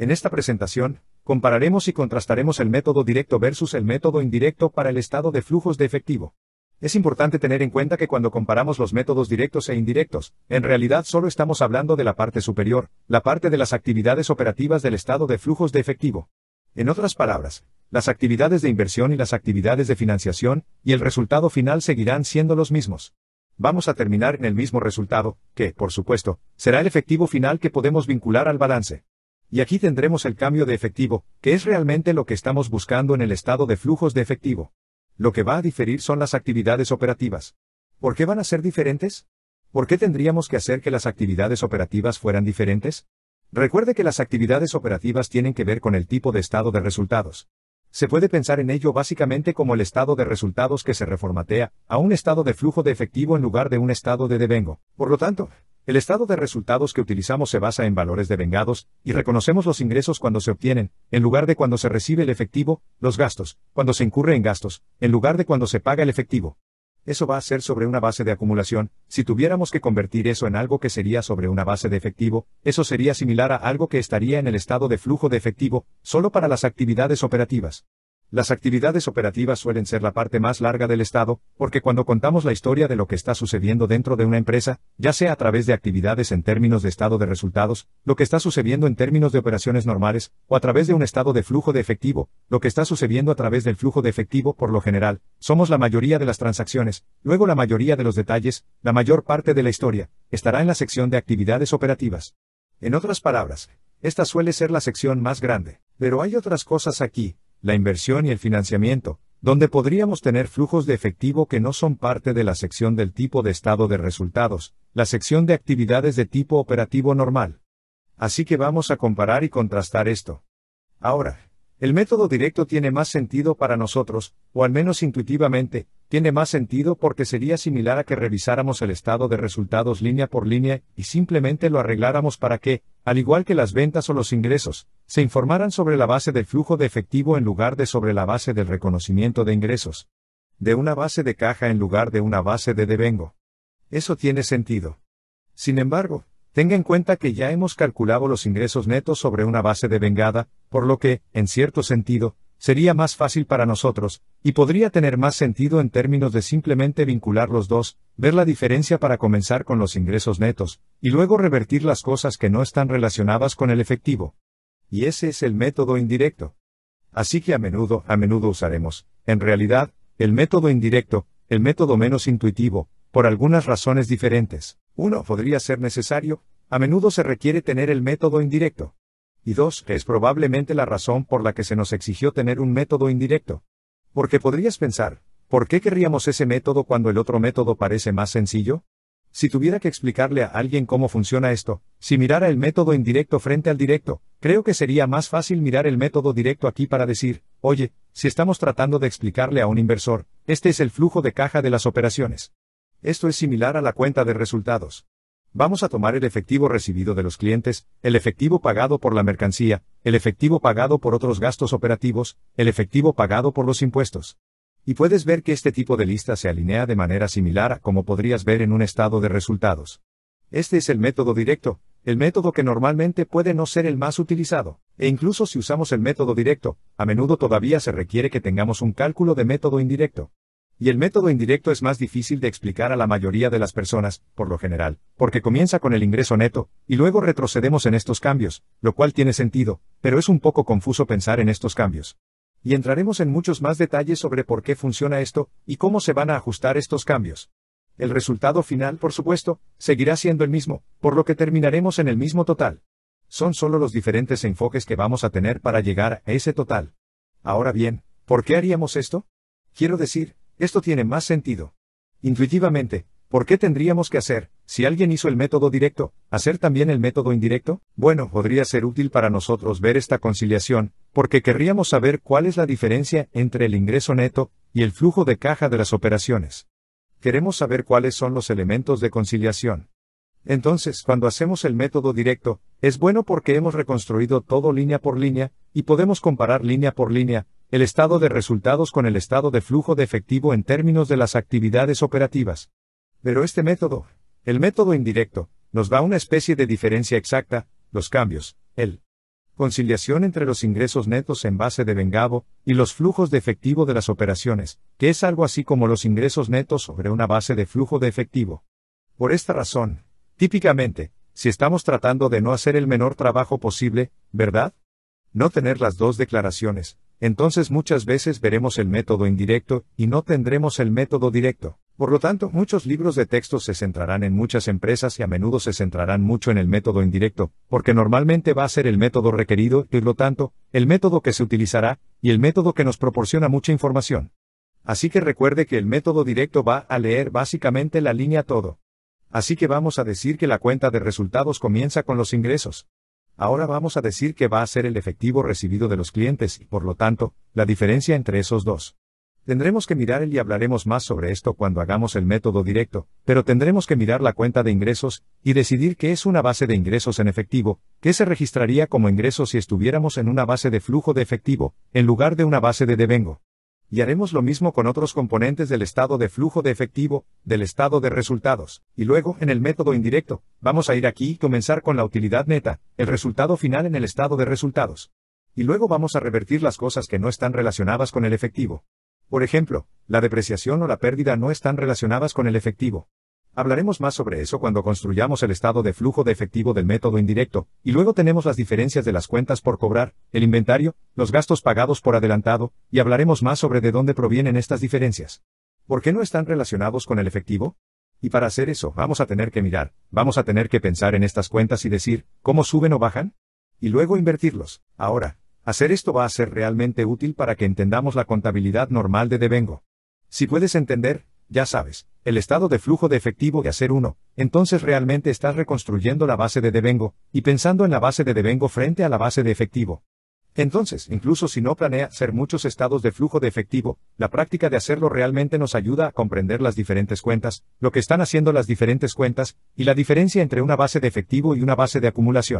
En esta presentación, compararemos y contrastaremos el método directo versus el método indirecto para el estado de flujos de efectivo. Es importante tener en cuenta que cuando comparamos los métodos directos e indirectos, en realidad solo estamos hablando de la parte superior, la parte de las actividades operativas del estado de flujos de efectivo. En otras palabras, las actividades de inversión y las actividades de financiación, y el resultado final seguirán siendo los mismos. Vamos a terminar en el mismo resultado, que, por supuesto, será el efectivo final que podemos vincular al balance. Y aquí tendremos el cambio de efectivo, que es realmente lo que estamos buscando en el estado de flujos de efectivo. Lo que va a diferir son las actividades operativas. ¿Por qué van a ser diferentes? ¿Por qué tendríamos que hacer que las actividades operativas fueran diferentes? Recuerde que las actividades operativas tienen que ver con el tipo de estado de resultados. Se puede pensar en ello básicamente como el estado de resultados que se reformatea a un estado de flujo de efectivo en lugar de un estado de devengo. Por lo tanto, el estado de resultados que utilizamos se basa en valores de vengados, y reconocemos los ingresos cuando se obtienen, en lugar de cuando se recibe el efectivo, los gastos, cuando se incurre en gastos, en lugar de cuando se paga el efectivo. Eso va a ser sobre una base de acumulación, si tuviéramos que convertir eso en algo que sería sobre una base de efectivo, eso sería similar a algo que estaría en el estado de flujo de efectivo, solo para las actividades operativas. Las actividades operativas suelen ser la parte más larga del Estado, porque cuando contamos la historia de lo que está sucediendo dentro de una empresa, ya sea a través de actividades en términos de estado de resultados, lo que está sucediendo en términos de operaciones normales, o a través de un estado de flujo de efectivo, lo que está sucediendo a través del flujo de efectivo por lo general, somos la mayoría de las transacciones, luego la mayoría de los detalles, la mayor parte de la historia, estará en la sección de actividades operativas. En otras palabras, esta suele ser la sección más grande, pero hay otras cosas aquí, la inversión y el financiamiento, donde podríamos tener flujos de efectivo que no son parte de la sección del tipo de estado de resultados, la sección de actividades de tipo operativo normal. Así que vamos a comparar y contrastar esto. Ahora, el método directo tiene más sentido para nosotros, o al menos intuitivamente, tiene más sentido porque sería similar a que revisáramos el estado de resultados línea por línea y simplemente lo arregláramos para que, al igual que las ventas o los ingresos, se informaran sobre la base del flujo de efectivo en lugar de sobre la base del reconocimiento de ingresos. De una base de caja en lugar de una base de devengo. Eso tiene sentido. Sin embargo, tenga en cuenta que ya hemos calculado los ingresos netos sobre una base de vengada, por lo que, en cierto sentido, sería más fácil para nosotros, y podría tener más sentido en términos de simplemente vincular los dos, ver la diferencia para comenzar con los ingresos netos, y luego revertir las cosas que no están relacionadas con el efectivo. Y ese es el método indirecto. Así que a menudo, a menudo usaremos, en realidad, el método indirecto, el método menos intuitivo, por algunas razones diferentes. Uno podría ser necesario, a menudo se requiere tener el método indirecto. Y dos, es probablemente la razón por la que se nos exigió tener un método indirecto. Porque podrías pensar, ¿por qué querríamos ese método cuando el otro método parece más sencillo? Si tuviera que explicarle a alguien cómo funciona esto, si mirara el método indirecto frente al directo, creo que sería más fácil mirar el método directo aquí para decir, oye, si estamos tratando de explicarle a un inversor, este es el flujo de caja de las operaciones. Esto es similar a la cuenta de resultados. Vamos a tomar el efectivo recibido de los clientes, el efectivo pagado por la mercancía, el efectivo pagado por otros gastos operativos, el efectivo pagado por los impuestos. Y puedes ver que este tipo de lista se alinea de manera similar a como podrías ver en un estado de resultados. Este es el método directo, el método que normalmente puede no ser el más utilizado, e incluso si usamos el método directo, a menudo todavía se requiere que tengamos un cálculo de método indirecto. Y el método indirecto es más difícil de explicar a la mayoría de las personas, por lo general, porque comienza con el ingreso neto, y luego retrocedemos en estos cambios, lo cual tiene sentido, pero es un poco confuso pensar en estos cambios. Y entraremos en muchos más detalles sobre por qué funciona esto, y cómo se van a ajustar estos cambios. El resultado final, por supuesto, seguirá siendo el mismo, por lo que terminaremos en el mismo total. Son solo los diferentes enfoques que vamos a tener para llegar a ese total. Ahora bien, ¿por qué haríamos esto? Quiero decir, esto tiene más sentido. Intuitivamente, ¿por qué tendríamos que hacer, si alguien hizo el método directo, hacer también el método indirecto? Bueno, podría ser útil para nosotros ver esta conciliación, porque querríamos saber cuál es la diferencia entre el ingreso neto y el flujo de caja de las operaciones. Queremos saber cuáles son los elementos de conciliación. Entonces, cuando hacemos el método directo, es bueno porque hemos reconstruido todo línea por línea, y podemos comparar línea por línea, el estado de resultados con el estado de flujo de efectivo en términos de las actividades operativas. Pero este método, el método indirecto, nos da una especie de diferencia exacta, los cambios, el conciliación entre los ingresos netos en base de vengado, y los flujos de efectivo de las operaciones, que es algo así como los ingresos netos sobre una base de flujo de efectivo. Por esta razón, típicamente, si estamos tratando de no hacer el menor trabajo posible, ¿verdad? No tener las dos declaraciones, entonces muchas veces veremos el método indirecto y no tendremos el método directo. Por lo tanto, muchos libros de texto se centrarán en muchas empresas y a menudo se centrarán mucho en el método indirecto, porque normalmente va a ser el método requerido y, por lo tanto, el método que se utilizará y el método que nos proporciona mucha información. Así que recuerde que el método directo va a leer básicamente la línea todo. Así que vamos a decir que la cuenta de resultados comienza con los ingresos. Ahora vamos a decir que va a ser el efectivo recibido de los clientes y, por lo tanto, la diferencia entre esos dos. Tendremos que mirar el y hablaremos más sobre esto cuando hagamos el método directo, pero tendremos que mirar la cuenta de ingresos, y decidir qué es una base de ingresos en efectivo, que se registraría como ingresos si estuviéramos en una base de flujo de efectivo, en lugar de una base de devengo y haremos lo mismo con otros componentes del estado de flujo de efectivo, del estado de resultados, y luego, en el método indirecto, vamos a ir aquí y comenzar con la utilidad neta, el resultado final en el estado de resultados. Y luego vamos a revertir las cosas que no están relacionadas con el efectivo. Por ejemplo, la depreciación o la pérdida no están relacionadas con el efectivo. Hablaremos más sobre eso cuando construyamos el estado de flujo de efectivo del método indirecto, y luego tenemos las diferencias de las cuentas por cobrar, el inventario, los gastos pagados por adelantado, y hablaremos más sobre de dónde provienen estas diferencias. ¿Por qué no están relacionados con el efectivo? Y para hacer eso, vamos a tener que mirar, vamos a tener que pensar en estas cuentas y decir, ¿cómo suben o bajan? Y luego invertirlos. Ahora, hacer esto va a ser realmente útil para que entendamos la contabilidad normal de devengo. Si puedes entender, ya sabes, el estado de flujo de efectivo de hacer uno, entonces realmente estás reconstruyendo la base de devengo, y pensando en la base de devengo frente a la base de efectivo. Entonces, incluso si no planea hacer muchos estados de flujo de efectivo, la práctica de hacerlo realmente nos ayuda a comprender las diferentes cuentas, lo que están haciendo las diferentes cuentas, y la diferencia entre una base de efectivo y una base de acumulación.